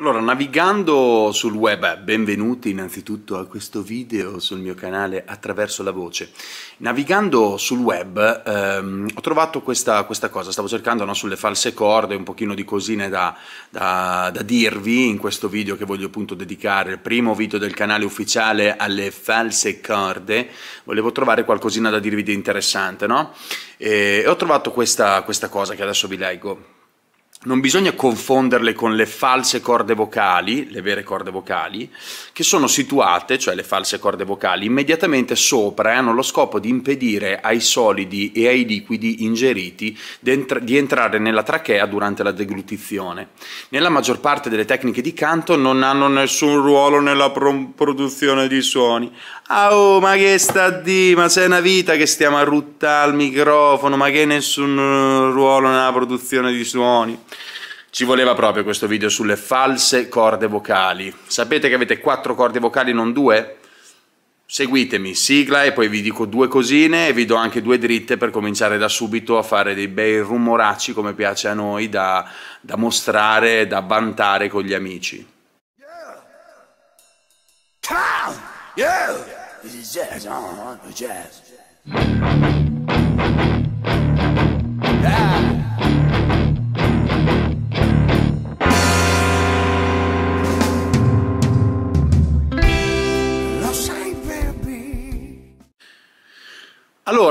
Allora, navigando sul web, benvenuti innanzitutto a questo video sul mio canale Attraverso la Voce. Navigando sul web ehm, ho trovato questa, questa, cosa, stavo cercando no, sulle false corde un pochino di cosine da, da, da, dirvi in questo video che voglio appunto dedicare, il primo video del canale ufficiale alle false corde, volevo trovare qualcosina da dirvi di interessante, no? E, ho trovato questa, questa cosa che adesso vi leggo non bisogna confonderle con le false corde vocali, le vere corde vocali, che sono situate, cioè le false corde vocali, immediatamente sopra e hanno lo scopo di impedire ai solidi e ai liquidi ingeriti di entrare nella trachea durante la deglutizione. Nella maggior parte delle tecniche di canto non hanno nessun ruolo nella pro produzione di suoni. Ah, oh, ma che sta di? Ma c'è una vita che stiamo a ruttare al microfono, ma che nessun eh, ruolo nella produzione di suoni. Ci voleva proprio questo video sulle false corde vocali. Sapete che avete quattro corde vocali, non due? Seguitemi, sigla e poi vi dico due cosine e vi do anche due dritte per cominciare da subito a fare dei bei rumoracci come piace a noi da, da mostrare, da vantare con gli amici. Yeah. Yeah.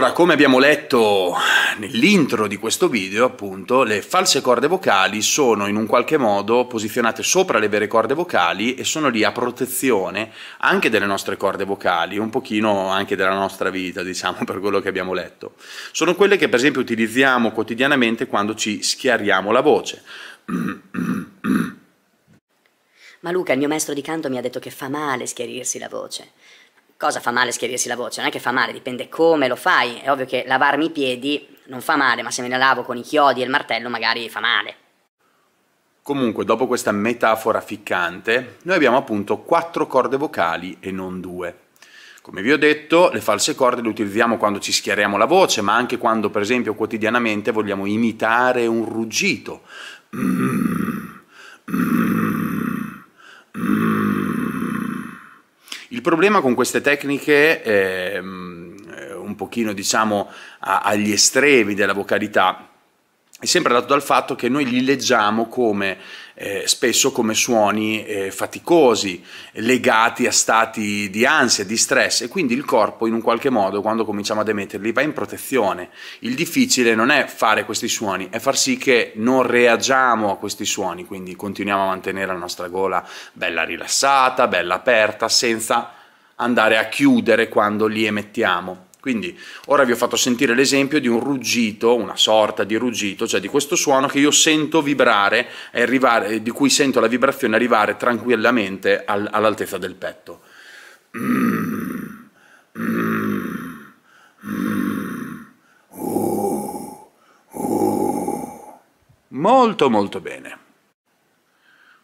Allora, come abbiamo letto nell'intro di questo video, appunto, le false corde vocali sono in un qualche modo posizionate sopra le vere corde vocali e sono lì a protezione anche delle nostre corde vocali, un pochino anche della nostra vita, diciamo, per quello che abbiamo letto. Sono quelle che per esempio utilizziamo quotidianamente quando ci schiariamo la voce. Ma Luca, il mio maestro di canto mi ha detto che fa male schiarirsi la voce cosa fa male schiarirsi la voce? Non è che fa male, dipende come lo fai. È ovvio che lavarmi i piedi non fa male, ma se me la lavo con i chiodi e il martello magari fa male. Comunque, dopo questa metafora ficcante, noi abbiamo appunto quattro corde vocali e non due. Come vi ho detto, le false corde le utilizziamo quando ci schiariamo la voce, ma anche quando, per esempio, quotidianamente vogliamo imitare un ruggito. Mm, mm, mm. mm. Il problema con queste tecniche, eh, un pochino diciamo a, agli estremi della vocalità, è sempre dato dal fatto che noi li leggiamo come, eh, spesso come suoni eh, faticosi, legati a stati di ansia, di stress e quindi il corpo in un qualche modo quando cominciamo ad emetterli va in protezione. Il difficile non è fare questi suoni, è far sì che non reagiamo a questi suoni, quindi continuiamo a mantenere la nostra gola bella rilassata, bella aperta, senza andare a chiudere quando li emettiamo. Quindi ora vi ho fatto sentire l'esempio di un ruggito, una sorta di ruggito, cioè di questo suono che io sento vibrare e arrivare, eh, di cui sento la vibrazione arrivare tranquillamente al, all'altezza del petto. Mm, Molto molto bene.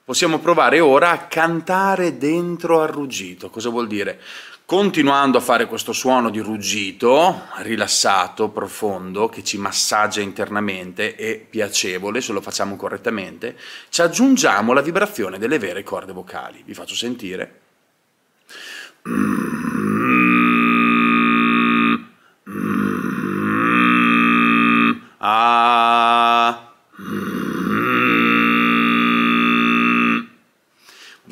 Possiamo provare ora a cantare dentro al ruggito. Cosa vuol dire? continuando a fare questo suono di ruggito, rilassato, profondo, che ci massaggia internamente e piacevole se lo facciamo correttamente, ci aggiungiamo la vibrazione delle vere corde vocali. Vi faccio sentire. Mm, mm, mm, ah.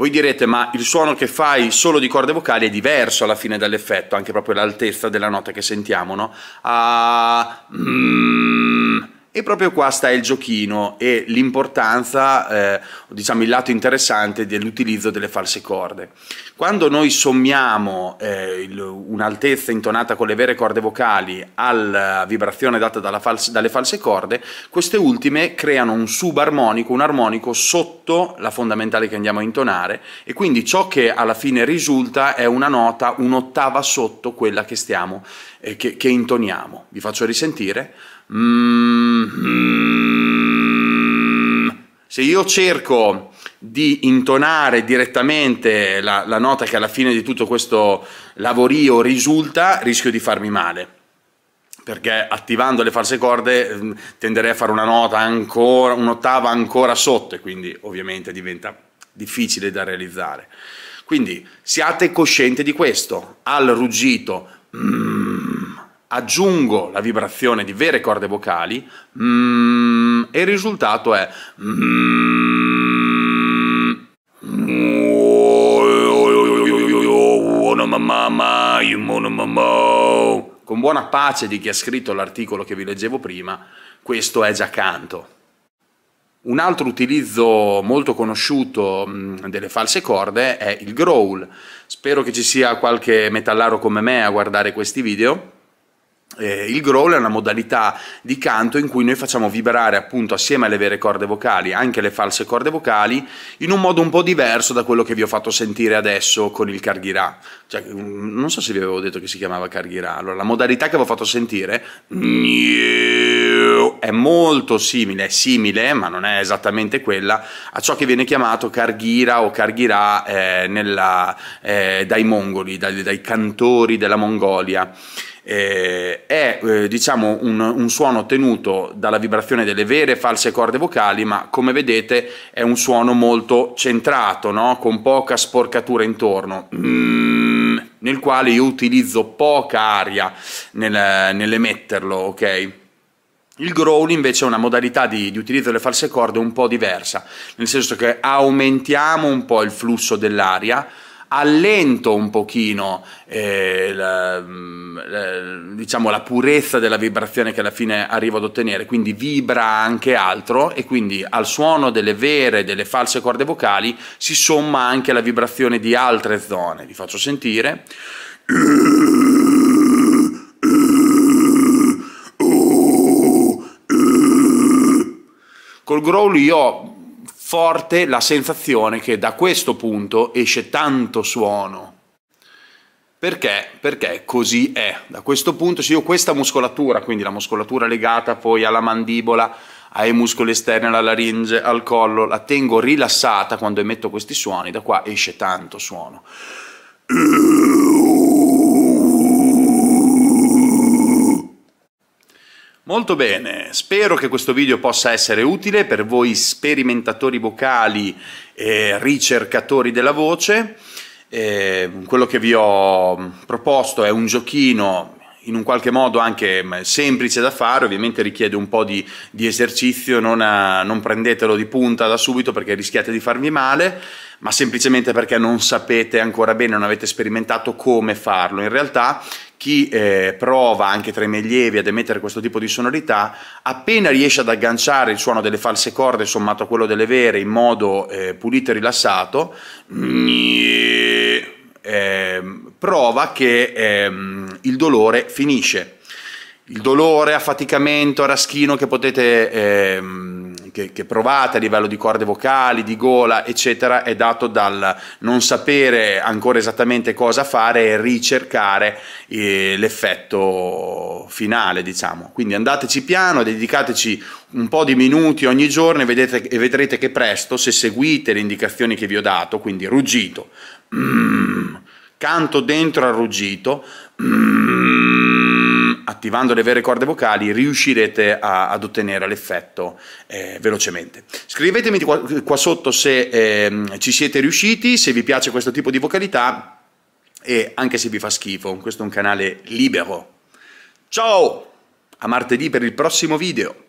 Voi direte, ma il suono che fai solo di corde vocali è diverso alla fine dall'effetto, anche proprio l'altezza della nota che sentiamo, no? Ah, mm, e proprio qua sta il giochino e l'importanza, eh, diciamo il lato interessante dell'utilizzo delle false corde. Quando noi sommiamo eh, un'altezza intonata con le vere corde vocali alla eh, vibrazione data false, dalle false corde, queste ultime creano un subarmonico, un armonico sotto la fondamentale che andiamo a intonare e quindi ciò che alla fine risulta è una nota un'ottava sotto quella che, stiamo, eh, che, che intoniamo. Vi faccio risentire. Mm-hmm. Se io cerco di intonare direttamente la, la nota che alla fine di tutto questo lavorio risulta, rischio di farmi male perché attivando le false corde mm, tenderei a fare una nota ancora, un'ottava ancora sotto e quindi ovviamente diventa difficile da realizzare. Quindi siate coscienti di questo, al ruggito. Mm aggiungo la vibrazione di vere corde vocali mm, e il risultato è mm. con buona pace di chi ha scritto l'articolo che vi leggevo prima, questo è già canto. Un altro utilizzo molto conosciuto mm, delle false corde è il growl. Spero che ci sia qualche metallaro come me a guardare questi video eh, il growl è una modalità di canto in cui noi facciamo vibrare appunto assieme alle vere corde vocali anche le false corde vocali in un modo un po' diverso da quello che vi ho fatto sentire adesso con il Karghirà. Cioè, mm, non so se vi avevo detto che si chiamava Karghirà. Allora, la modalità che vi ho fatto sentire è molto simile, è simile, ma non è esattamente quella a ciò che viene chiamato Karghira o Karghirà eh, eh, dai mongoli, dai, dai cantori della Mongolia eh, è eh, diciamo un, un, suono ottenuto dalla vibrazione delle vere e false corde vocali ma come vedete è un suono molto centrato no? con poca sporcatura intorno mm, nel quale io utilizzo poca aria nel, nell'emetterlo ok il growl invece è una modalità di, di, utilizzo delle false corde un po' diversa, nel senso che aumentiamo un po' il flusso dell'aria, allento un pochino eh, la, mm, la, diciamo, la purezza della vibrazione che alla fine arrivo ad ottenere, quindi vibra anche altro e quindi al suono delle vere e delle false corde vocali si somma anche la vibrazione di altre zone. Vi faccio sentire. Col growl io forte la sensazione che da questo punto esce tanto suono. Perché? Perché così è. Da questo punto, se io questa muscolatura, quindi la muscolatura legata poi alla mandibola, ai muscoli esterni, alla laringe, al collo, la tengo rilassata quando emetto questi suoni, da qua esce tanto suono. Molto bene, spero che questo video possa essere utile per voi sperimentatori vocali e ricercatori della voce. Eh, quello che vi ho proposto è un giochino in un qualche modo anche mm, semplice da fare, ovviamente richiede un po' di, di esercizio, non, a, eh, non, prendetelo di punta da subito perché rischiate di farvi male, ma semplicemente perché non sapete ancora bene, non avete sperimentato come farlo. In realtà chi eh, prova anche tra i miei ad emettere questo tipo di sonorità, appena riesce ad agganciare il suono delle false corde sommato a quello delle vere in modo eh, pulito e rilassato, eh, ehm, prova che ehm, il dolore finisce. Il dolore, affaticamento, raschino che potete ehm, che, che, provate a livello di corde vocali, di gola, eccetera, è dato dal non sapere ancora esattamente cosa fare e ricercare eh, l'effetto finale, diciamo. Quindi andateci piano, dedicateci un po' di minuti ogni giorno e, vedete, e vedrete che presto, se seguite le indicazioni che vi ho dato, quindi ruggito, mm, canto dentro al ruggito, mm, attivando le vere corde vocali riuscirete a, ad ottenere l'effetto eh, velocemente. Scrivetemi qua, qua sotto se eh, ci siete riusciti, se vi piace questo tipo di vocalità e anche se vi fa schifo, questo è un canale libero. Ciao, a martedì per il prossimo video.